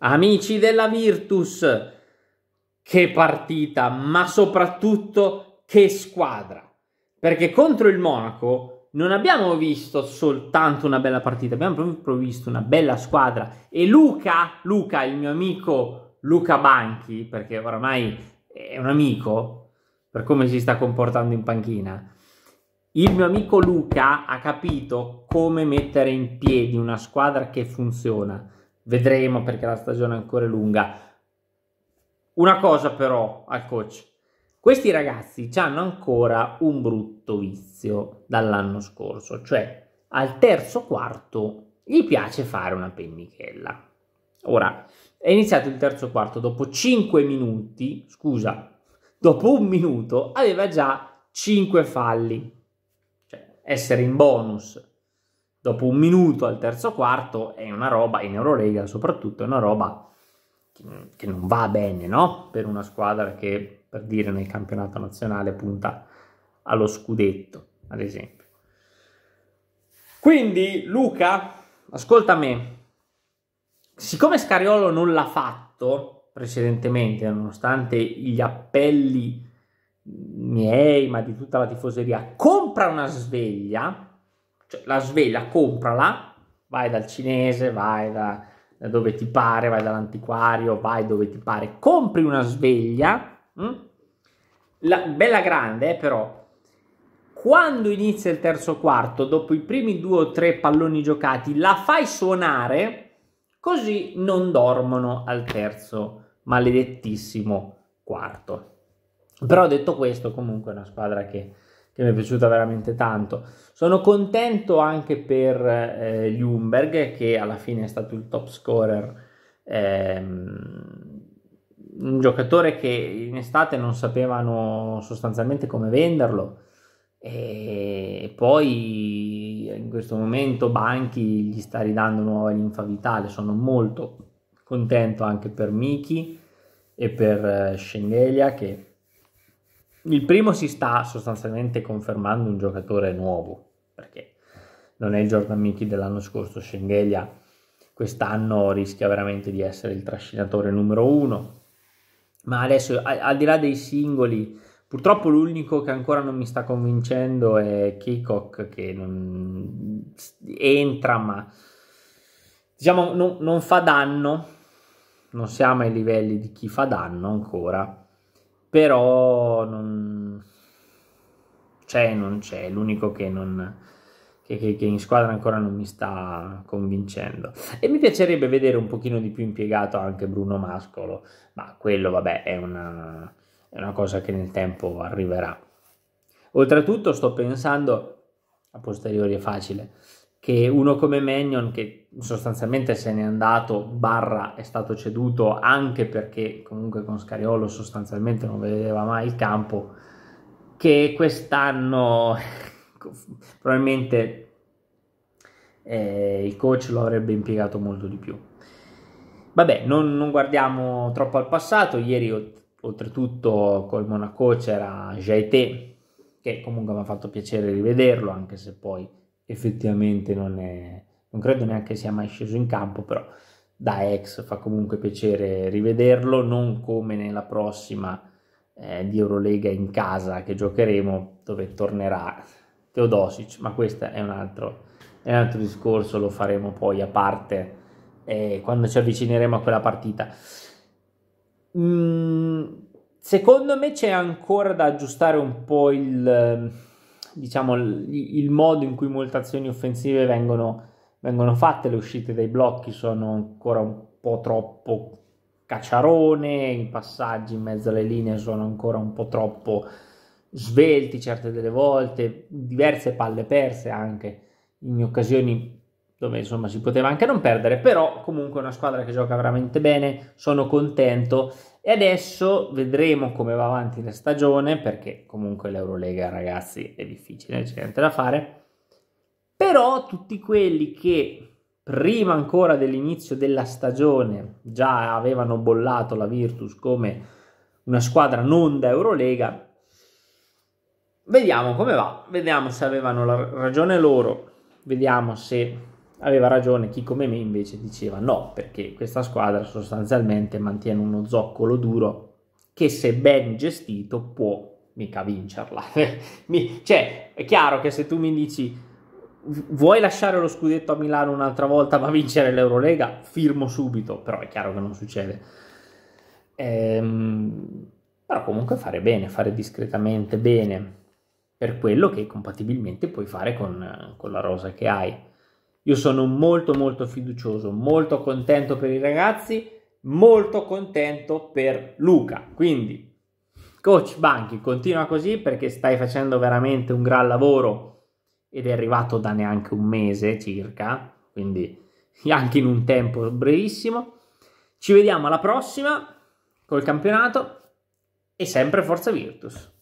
Amici della Virtus, che partita, ma soprattutto che squadra. Perché contro il Monaco non abbiamo visto soltanto una bella partita, abbiamo proprio visto una bella squadra. E Luca, Luca, il mio amico Luca Banchi, perché oramai è un amico, per come si sta comportando in panchina, il mio amico Luca ha capito come mettere in piedi una squadra che funziona vedremo perché la stagione è ancora lunga. Una cosa però al coach, questi ragazzi hanno ancora un brutto vizio dall'anno scorso, cioè al terzo quarto gli piace fare una pennichella. Ora, è iniziato il terzo quarto, dopo 5 minuti, scusa, dopo un minuto aveva già 5 falli, cioè essere in bonus dopo un minuto al terzo quarto è una roba, in Eurolega soprattutto, è una roba che, che non va bene, no? Per una squadra che, per dire, nel campionato nazionale punta allo scudetto, ad esempio. Quindi, Luca, ascolta me, siccome Scariolo non l'ha fatto precedentemente, nonostante gli appelli miei, ma di tutta la tifoseria, compra una sveglia cioè, la sveglia, comprala, vai dal cinese, vai da, dove ti pare, vai dall'antiquario, vai dove ti pare, compri una sveglia, mh? Hm? La, bella grande eh, però, quando inizia il terzo quarto, dopo i primi due o tre palloni giocati, la fai suonare così non dormono al terzo maledettissimo quarto. Però detto questo, comunque è una squadra che che mi è piaciuta veramente tanto. Sono contento anche per eh, Ljungberg che alla fine è stato il top scorer. Ehm, un giocatore che in estate non sapevano sostanzialmente come venderlo e poi in questo momento Banchi gli sta ridando nuova linfa vitale sono molto contento anche per Miki e per eh, Scendelia che il primo si sta sostanzialmente confermando un giocatore nuovo, perché non è il Jordan Mickey dell'anno scorso, Schengelia quest'anno rischia veramente di essere il trascinatore numero uno, ma adesso al, di là dei singoli, purtroppo l'unico che ancora non mi sta convincendo è Kikok, che non entra ma diciamo non, non fa danno, non siamo ai livelli di chi fa danno ancora però non c'è, cioè, non c'è, è l'unico che non... Che, che, che, in squadra ancora non mi sta convincendo. E mi piacerebbe vedere un pochino di più impiegato anche Bruno Mascolo, ma quello vabbè è una, è una cosa che nel tempo arriverà. Oltretutto sto pensando, a posteriori è facile, che uno come Mannion, che sostanzialmente se n'è andato, barra è stato ceduto anche perché comunque con Scariolo sostanzialmente non vedeva mai il campo, che quest'anno probabilmente eh, il coach lo avrebbe impiegato molto di più. Vabbè, non, non guardiamo troppo al passato, ieri oltretutto col Monaco c'era Jaité, che comunque mi ha fatto piacere rivederlo, anche se poi effettivamente non è, non credo neanche sia mai sceso in campo, però da ex fa comunque piacere rivederlo, non come nella prossima eh, di Eurolega in casa che giocheremo, dove tornerà Teodosic, ma questo è un altro, è un altro discorso, lo faremo poi a parte eh, quando ci avvicineremo a quella partita. Mm, secondo me c'è ancora da aggiustare un po' il diciamo, il, il modo in cui molte azioni offensive vengono, vengono fatte, le uscite dai blocchi sono ancora un po' troppo cacciarone, i passaggi in mezzo alle linee sono ancora un po' troppo svelti certe delle volte, diverse palle perse anche in occasioni dove insomma si poteva anche non perdere, però comunque è una squadra che gioca veramente bene, sono contento e adesso vedremo come va avanti la stagione perché comunque l'Eurolega ragazzi è difficile, c'è niente da fare, però tutti quelli che prima ancora dell'inizio della stagione già avevano bollato la Virtus come una squadra non da Eurolega, vediamo come va, vediamo se avevano ragione loro, vediamo se aveva ragione chi come me invece diceva no, perché questa squadra sostanzialmente mantiene uno zoccolo duro che se ben gestito può mica vincerla. cioè, è chiaro che se tu mi dici vuoi lasciare lo scudetto a Milano un'altra volta ma vincere l'Eurolega, firmo subito, però è chiaro che non succede. Ehm, però comunque fare bene, fare discretamente bene per quello che compatibilmente puoi fare con, con la rosa che hai. Io sono molto molto fiducioso, molto contento per i ragazzi, molto contento per Luca. Quindi, coach Banchi, continua così perché stai facendo veramente un gran lavoro ed è arrivato da neanche un mese circa, quindi anche in un tempo brevissimo. Ci vediamo alla prossima col campionato e sempre Forza Virtus.